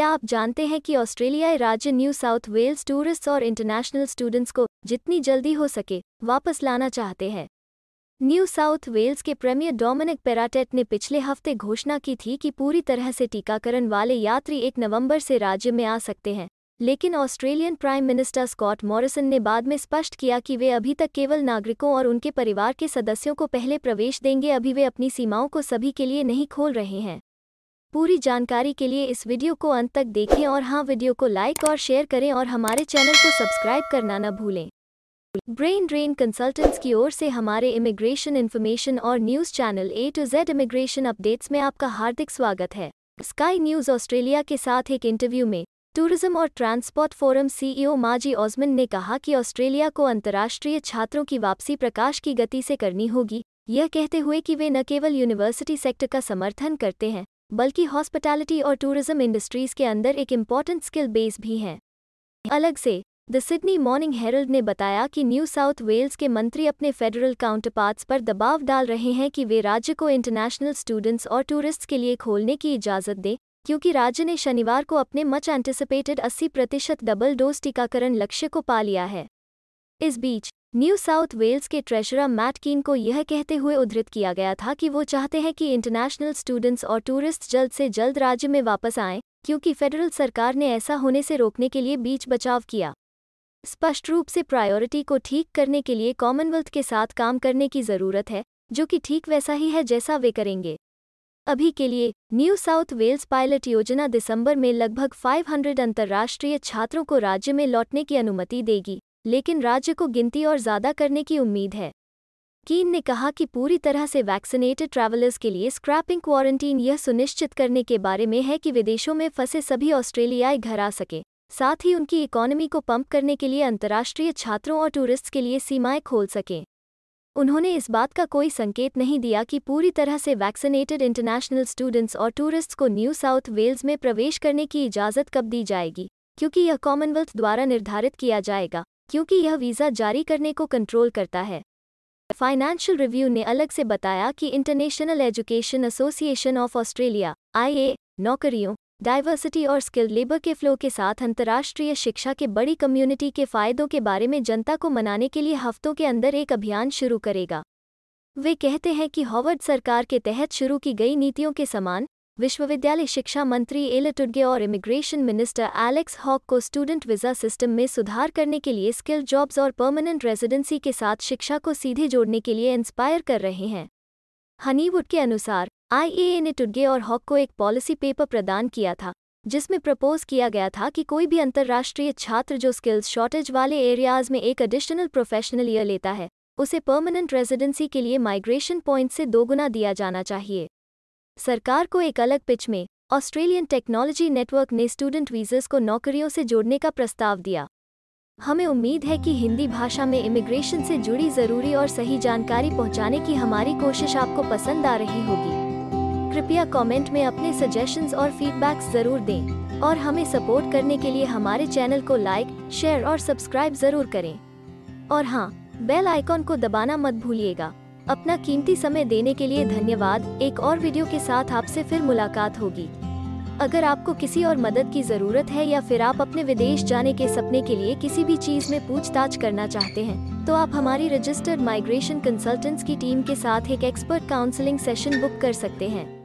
क्या आप जानते हैं कि ऑस्ट्रेलियाई राज्य न्यू साउथ वेल्स टूरिस्ट्स और इंटरनेशनल स्टूडेंट्स को जितनी जल्दी हो सके वापस लाना चाहते हैं न्यू साउथ वेल्स के प्रीमियर डोमिनिक पेराटेट ने पिछले हफ्ते घोषणा की थी कि पूरी तरह से टीकाकरण वाले यात्री एक नवंबर से राज्य में आ सकते हैं लेकिन Australian prime minister Scott Morrison ने बाद में स्पष्ट किया कि वे अभी तक केवल नागरिकों और उनके परिवार के सदस्यों को पहले प्रवेश देंगे अभी वे अपनी सीमाओं को सभी के लिए नहीं खोल रहे हैं पूरी जानकारी के लिए इस वीडियो को अंत तक देखें और हाँ वीडियो को लाइक और शेयर करें और हमारे चैनल को सब्सक्राइब करना न भूलें ब्रेन ड्रेन कंसल्टेंट्स की ओर से हमारे इमिग्रेशन इन्फॉर्मेशन और news channel A to Z immigration updates में आपका हार्दिक स्वागत है स्काई न्यूज़ ऑस्ट्रेलिया के साथ एक इंटरव्यू में टूरिज्म और ट्रांसपोर्ट फोरम सीईओ माजी ओजमिन ने कहा कि ऑस्ट्रेलिया को अंतर्राष्ट्रीय छात्रों की वापसी प्रकाश की गति से करनी होगी यह कहते हुए कि वे न केवल यूनिवर्सिटी सेक्टर का समर्थन करते हैं बल्कि हॉस्पिटैलिटी और टूरिज्म इंडस्ट्रीज के अंदर एक इम्पॉर्टेंट स्किल बेस भी हैं अलग से द सिडनी मॉर्निंग हेरल्ड ने बताया कि न्यू साउथ वेल्स के मंत्री अपने फेडरल काउंटरपार्ट्स पर दबाव डाल रहे हैं कि वे राज्य को इंटरनेशनल स्टूडेंट्स और टूरिस्ट्स के लिए खोलने की इजाज़त दें क्योंकि राज्य ने शनिवार को अपने मच एंटिसिपेटेड 80 प्रतिशत डबल डोज टीकाकरण लक्ष्य को पा लिया है इस बीच न्यू साउथ वेल्स के ट्रेशरर मैट कीन को यह कहते हुए उद्धृत किया गया था कि वो चाहते हैं कि इंटरनेशनल स्टूडेंट्स और टूरिस्ट जल्द से जल्द राज्य में वापस आएं क्योंकि फेडरल सरकार ने ऐसा होने से रोकने के लिए बीच बचाव किया स्पष्ट रूप से प्रायोरिटी को ठीक करने के लिए कॉमनवेल्थ के साथ काम करने की ज़रूरत है जो कि ठीक वैसा ही है जैसा वे करेंगे अभी के लिए न्यू साउथ वेल्स पायलट योजना दिसंबर में लगभग 500 अंतर्राष्ट्रीय छात्रों को राज्य में लौटने की अनुमति देगी लेकिन राज्य को गिनती और ज्यादा करने की उम्मीद है कीन ने कहा कि पूरी तरह से वैक्सीनेटेड ट्रैवलर्स के लिए स्क्रैपिंग क्वारंटीन यह सुनिश्चित करने के बारे में है कि विदेशों में फंसे सभी ऑस्ट्रेलियाई घर आ सकें साथ ही उनकी इकॉनमी को पंप करने के लिए अंतर्राष्ट्रीय छात्रों और टूरिस्ट के लिए सीमाएं खोल सकें उन्होंने इस बात का कोई संकेत नहीं दिया कि पूरी तरह से वैक्सीनेटेड इंटरनेशनल स्टूडेंट्स और टूरिस्ट्स को न्यू साउथ वेल्स में प्रवेश करने की इजाज़त कब दी जाएगी क्योंकि यह कॉमनवेल्थ द्वारा निर्धारित किया जाएगा क्योंकि यह वीज़ा जारी करने को कंट्रोल करता है फाइनेंशियल रिव्यू ने अलग से बताया कि International Education Association of Australia IA नौकरियों डाइवर्सिटी और स्किल्ड लेबर के फ्लो के साथ अंतर्राष्ट्रीय शिक्षा के बड़ी कम्युनिटी के फायदों के बारे में जनता को मनाने के लिए हफ्तों के अंदर एक अभियान शुरू करेगा वे कहते हैं कि हॉवर्ड सरकार के तहत शुरू की गई नीतियों के समान विश्वविद्यालय शिक्षा मंत्री एल टुडगे और इमिग्रेशन मिनिस्टर एलेक्स हॉक को स्टूडेंट वीजा सिस्टम में सुधार करने के लिए स्किल जॉब्स और परमानेंट रेजिडेंसी के साथ शिक्षा को सीधे जोड़ने के लिए इंस्पायर कर रहे हैं हनीवुड के अनुसार आईएए ने टुडगे और हॉक को एक पॉलिसी पेपर प्रदान किया था जिसमें प्रपोज किया गया था कि कोई भी अंतर्राष्ट्रीय छात्र जो स्किल्स शॉर्टेज वाले एरियाज में एक एडिशनल प्रोफेशनल ईयर लेता है उसे परमानेंट रेजिडेंसी के लिए माइग्रेशन पॉइंट से दोगुना दिया जाना चाहिए सरकार को एक अलग पिच में ऑस्ट्रेलियन टेक्नोलॉजी नेटवर्क ने स्टूडेंट वीज़र्स को नौकरियों से जोड़ने का प्रस्ताव दिया हमें उम्मीद है कि हिंदी भाषा में इमिग्रेशन से जुड़ी ज़रूरी और सही जानकारी पहुंचाने की हमारी कोशिश आपको पसंद आ रही होगी कृपया कमेंट में अपने सजेशंस और फीडबैक्स ज़रूर दें और हमें सपोर्ट करने के लिए हमारे चैनल को लाइक शेयर और सब्सक्राइब ज़रूर करें और हाँ बेल आइकॉन को दबाना मत भूलिएगा अपना कीमती समय देने के लिए धन्यवाद एक और वीडियो के साथ आपसे फिर मुलाकात होगी अगर आपको किसी और मदद की ज़रूरत है या फिर आप अपने विदेश जाने के सपने के लिए किसी भी चीज़ में पूछताछ करना चाहते हैं तो आप हमारी रजिस्टर्ड माइग्रेशन कंसल्टेंट्स की टीम के साथ एक एक्सपर्ट काउंसलिंग सेशन बुक कर सकते हैं